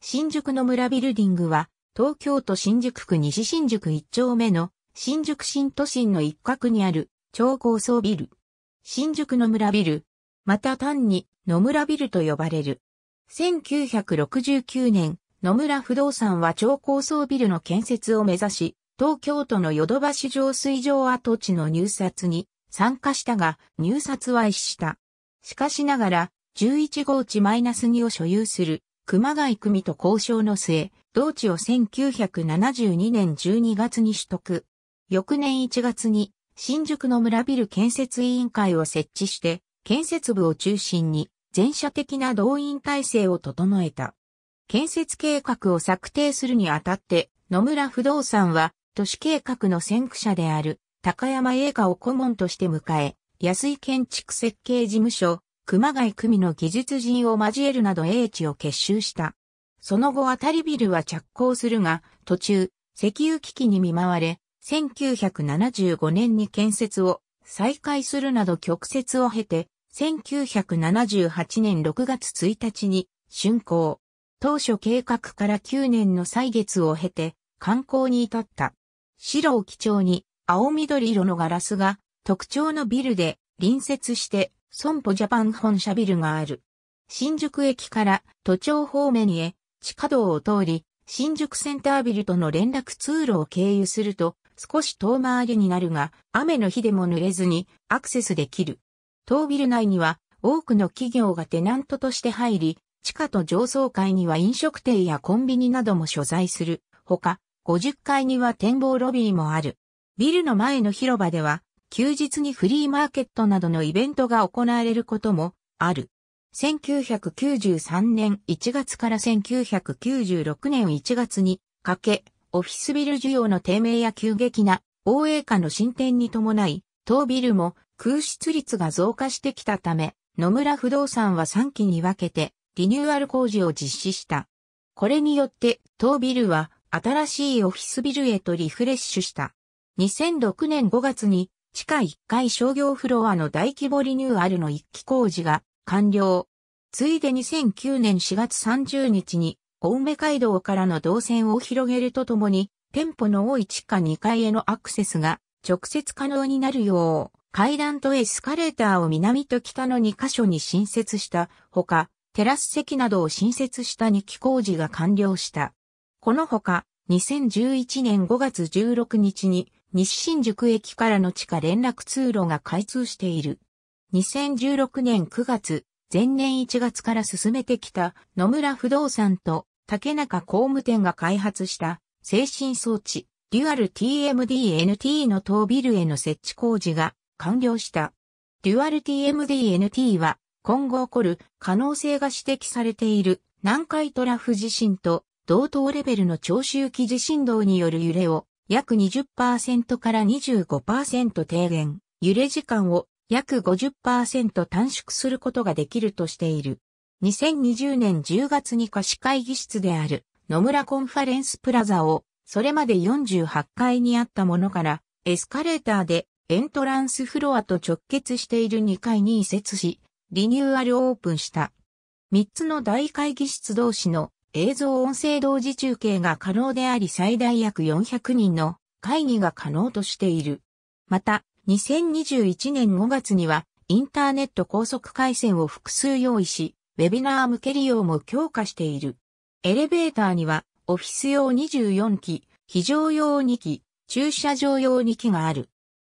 新宿の村ビルディングは、東京都新宿区西新宿一丁目の新宿新都心の一角にある超高層ビル。新宿の村ビル、また単に野村ビルと呼ばれる。1969年、野村不動産は超高層ビルの建設を目指し、東京都のヨドバシ上水上跡地の入札に参加したが、入札は一した。しかしながら、11号地マイナス2を所有する熊谷久美と交渉の末、同地を1972年12月に取得。翌年1月に新宿の村ビル建設委員会を設置して、建設部を中心に全社的な動員体制を整えた。建設計画を策定するにあたって、野村不動産は都市計画の先駆者である高山映画を顧問として迎え、安井建築設計事務所、熊谷組の技術陣を交えるなど英知を結集した。その後当たりビルは着工するが、途中、石油危機に見舞われ、1975年に建設を再開するなど曲折を経て、1978年6月1日に竣工。当初計画から9年の歳月を経て、観光に至った。白を基調に青緑色のガラスが特徴のビルで隣接して損保ジャパン本社ビルがある。新宿駅から都庁方面へ地下道を通り、新宿センタービルとの連絡通路を経由すると少し遠回りになるが雨の日でも濡れずにアクセスできる。当ビル内には多くの企業がテナントとして入り、地下と上層階には飲食店やコンビニなども所在する。ほか、50階には展望ロビーもある。ビルの前の広場では休日にフリーマーケットなどのイベントが行われることもある。1993年1月から1996年1月にかけ、オフィスビル需要の低迷や急激な欧米化の進展に伴い、当ビルも空室率が増加してきたため、野村不動産は3期に分けてリニューアル工事を実施した。これによって当ビルは新しいオフィスビルへとリフレッシュした。2006年5月に地下1階商業フロアの大規模リニューアルの1期工事が完了。ついで2009年4月30日に、青梅街道からの動線を広げるとともに、店舗の多い地下2階へのアクセスが直接可能になるよう、階段とエスカレーターを南と北の2箇所に新設したほか、テラス席などを新設した2期工事が完了した。このほか、2011年5月16日に、西新宿駅からの地下連絡通路が開通している。2016年9月、前年1月から進めてきた野村不動産と竹中工務店が開発した精神装置、デュアル TMDNT の当ビルへの設置工事が完了した。デュアル TMDNT は今後起こる可能性が指摘されている南海トラフ地震と同等レベルの長周期地震動による揺れを約20%から25%低減、揺れ時間を約50%短縮することができるとしている。2020年10月に貸会議室である野村コンファレンスプラザをそれまで48階にあったものからエスカレーターでエントランスフロアと直結している2階に移設しリニューアルオープンした。3つの大会議室同士の映像音声同時中継が可能であり最大約400人の会議が可能としている。また、2021年5月には、インターネット高速回線を複数用意し、ウェビナー向け利用も強化している。エレベーターには、オフィス用24機、非常用2機、駐車場用2機がある。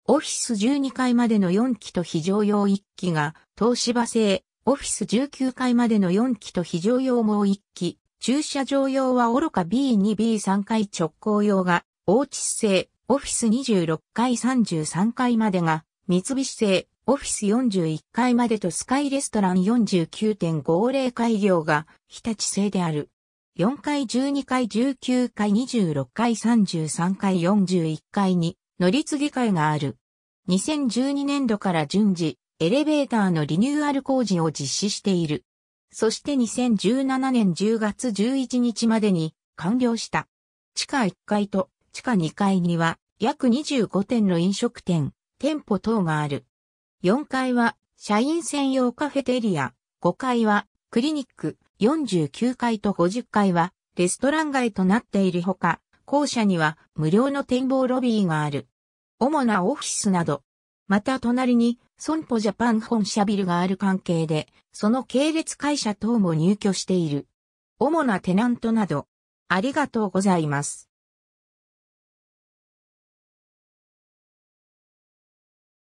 オフィス12階までの4機と非常用1機が、東芝製、オフィス19階までの4機と非常用もう1機、駐車場用は愚か B2B3 階直行用が、オーチス製、オフィス26階33階までが、三菱製、オフィス41階までとスカイレストラン49.50階業が、日立製である。4階12階19階26階33階41階に、乗り継ぎ会がある。2012年度から順次、エレベーターのリニューアル工事を実施している。そして2017年10月11日までに完了した。地下1階と地下2階には約25店の飲食店、店舗等がある。4階は社員専用カフェテリア、5階はクリニック、49階と50階はレストラン街となっているほか、校舎には無料の展望ロビーがある。主なオフィスなどまた隣に、損保ジャパン本社ビルがある関係で、その系列会社等も入居している。主なテナントなど、ありがとうございます。